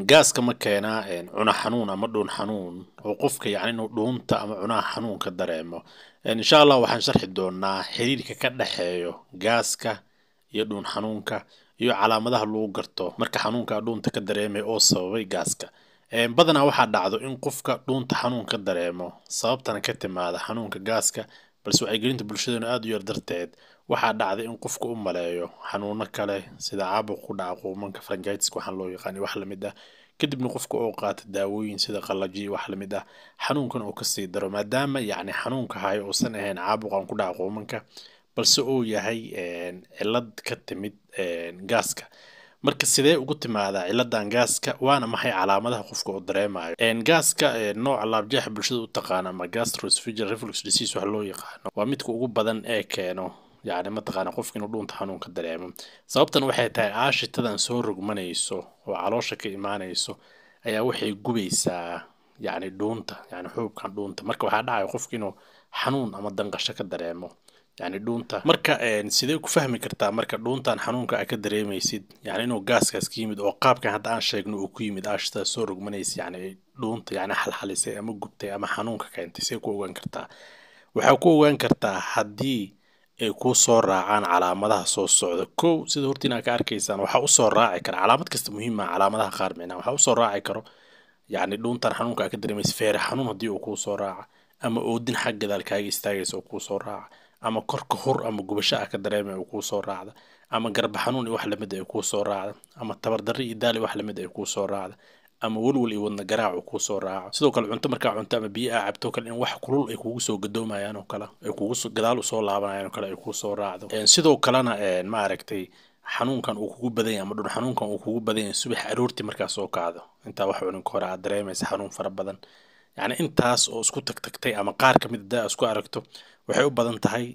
gaaska ma keenaa cuna xanuun ama dhuun xanuun oo qofka yani inuu dhuunta ama cunaha xanuunka dareemo insha allah waxaan sharxi doonaa xiriirka ka dhexeeyo gaaska iyo dhuun xanuunka iyo calaamadaha lagu garto marka xanuunka dhuunta ka dareemay oo sababay gaaska badanaa waxaa dhacdo in qofka dhuunta xanuun ka dareemo sababtana ka timaada xanuunka gaaska balse wacyigelinta bulshadeenu aada u yar darteed waxaa dhacday in qofku u maleeyo xanuuno kale sida caabuq ku dhaca quumanka frangaitiska waxaan loo yaqaani wax lamid ah kadibna qofka oo qaata daawooyin sida qallaji wax lamid ah xanuunkan uu kasii daro maadaama yacni xanuunka hayo uusan ahayn caabuqan ku dhaca quumanka balse uu yahay cilad ka timid gaaska marka sidee ugu timaadaa ciladan gaaska waana maxay calaamadaha qofka uu dareemayo gaaska nooca laabjeexa bulshada u taqaana ama gastrospheric reflux disease wax loo yaqaano waa midka ugu badan ee keeno yacni mataqaana qofka inuu dhuunta xanuunka dareemo sababtan waxay tahay aashitadan soo rogmanayso oo caloosha ka imaanayso ayaa waxay gubaysaa yacni dhuunta yani xuubkan dhuunta marka waxaa dhacaya qofka inuu xanuun ama danqasho ka dareemo yani dhuunta marka sidee ku fahmi kartaa marka dhuuntan xanuunka a ka dareemaysid yani inuu gaaskaas ka yimid oo qaabkan hadda aan sheegno uu ku yimid aashtaa soo rogmanays yani dhuunta yani xalxalisay ama gubtay ama xanuunka keentay see ku ogaan kartaa waxaa ku ogaan kartaa haddii ay kuu soo raacaan calaamadaha soo socda kow sida horta inaa ka arkaysaan waxaa usoo raaci kara calaamad kasta muhiima ah, calaamadaha qaar micnaa waxaa usoo raaci karo yani dhuuntan xanuunka a ka dareemaysa feere xanuun haddii uu kuu soo raaca ama oodin xag kaaga istaagaysa oo kuu soo raaca ama korka hur ama gubasho a ka dareemay kuusoo raacda ama garba xanuun iyo wax lamid ay ah kuu raacda ama tabardarri iyo daal wax lamid ay ah kuu raacda ama welwel iyo wadna garaac uu kuu raaco sidoo kale cunto markaa cunto ama biyo aa cabto kale in wax kulul ay kugu soo gadoomayaan oo kale ay kugu gadaal usoo laabanayaan oo kale ay kuu raacdo sidoo kalena maaragtay xanuunkan uu kugu badan yahay ama dhun xanuunkan uu kugu badan yahay subax aroortii markaas soo kaado intaa wax cunin ka hore aad dareemaysa xanuun fara badan yani intaas oo isku tagtagtay ama qaar ka mid daa isku aragto waxay u badan tahay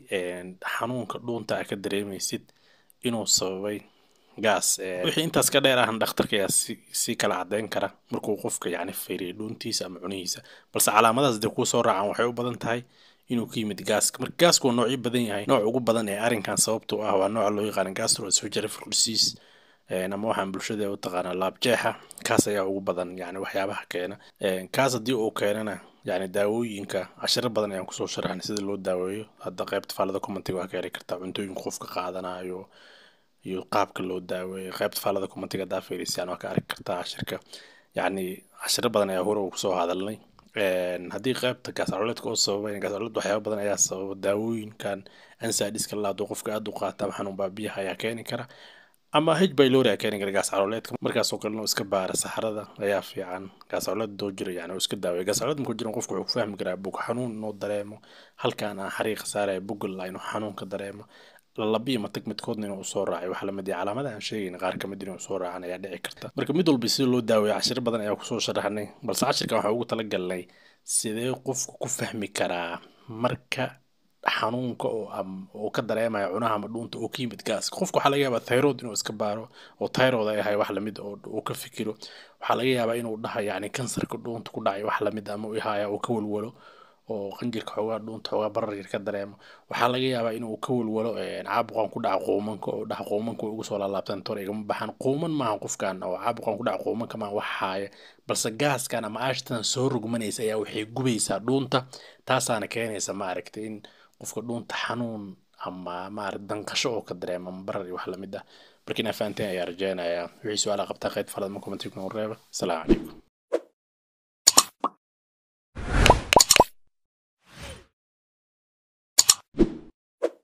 xanuunka dhuunta a ka dareemaysid inuu sababay gaas wixii intaas ka dheer ahan dhakhtarka ayaa si sii kala caddeyn kara markuu qofka yacni feeriya dhuuntiisa ama cunihiisa balse calaamadaas dee kuusoo raacan waxay u badan tahay inuu ku yimid gaaska marka gaasku waa noocyo badan yahay nooc ugu badan ee arrinkan sababtoo ah waa nooca loo yaqaana gastroesophageal reflux disease ama waxaan bulshada u taqaanaa laabjeexa kaas ayaa ugu badan yani waxyaabaha keena kaas haddii uu keenana yani daawooyinka cashiro badan ayaan kusoo sharaxnay sida loo daaweeyo hadda qaybta faalada commentiga waxaa ka heli kartaa cuntooyinka qofka qaadanayo iyo qaabka loo daaweeyo qaybta faalada commentiga haddaa fiirisaan waa ka arki kartaa cashirka yani cashiro badan ayaa hore uu kusoo hadalnay haddii qaybta gaasacooleedka oo sababa gaasacooleed waxyaaba badan ayaa sababa daawooyinkan ansadhiska la haduu qofka aada u qaata xanuun baabiyaha ayaa keeni kara ama hij bay loo raakeenin gaascaloleedka markaasoo kalena iska baara saxarada ayaa fiican gaascaloleed doo jira yani oo iska daawaya gaascaloleed markuu jiran qofku wuxuu ku fahmi karaa bug xanuun inuu dareemo halkaan aan xariiqa saaraya bugalla inuu xanuunka dareemo lalabiya matag midkoodna inuu usoo raacayo waxaa lamid ah calaamada aan sheegayna qaar kamid inuu usoo raacan ayaa dhici karta marka mid walba sida loo daaweeyo cashiro badan ayaa kusoo sharaxnay balse cashirkan waxaan ugu talagalnay sidee qofku ku fahmi karaa marka xanuunka oo ka dareemayo cunaha ama dhuunta oo ka yimid gaaska qofka waxaa laga yaabaa thayrod inuu iska baaro oo thayrod ay ahay wax lamid ah uu ka fikiro waxaa laga yaabaa inuu dhaha yacni kansarka dhuunta ku dhacay wax lamid ah ama ihaya uu ka walwalo oo qanjirka xoogaa dhuunta xoogaa barar yar ka dareemo waxaa laga yaabaa inuu ka walwalo caabuqan ku dhaca quumanka oo dhaha quumanka way ugu soo laalaabtaan toor igama baxaan quuman maaha qofkan oo caabuqan ku dhaca quumanka maaha wax haaya balse gaaskan ama aashtan soo rogmanaysa ayaa waxay gubaysaa dhuunta taasaana keenaysa ma in qofka dhuunta xanuun ama maara danqasho oo ka dareema ama barar iyo wax lamid ah markiina fahanteen ayaa rajeynayaa wixii su-aala qabtaa qayd farad ma commentigu nagu reeba asalaamu calaykum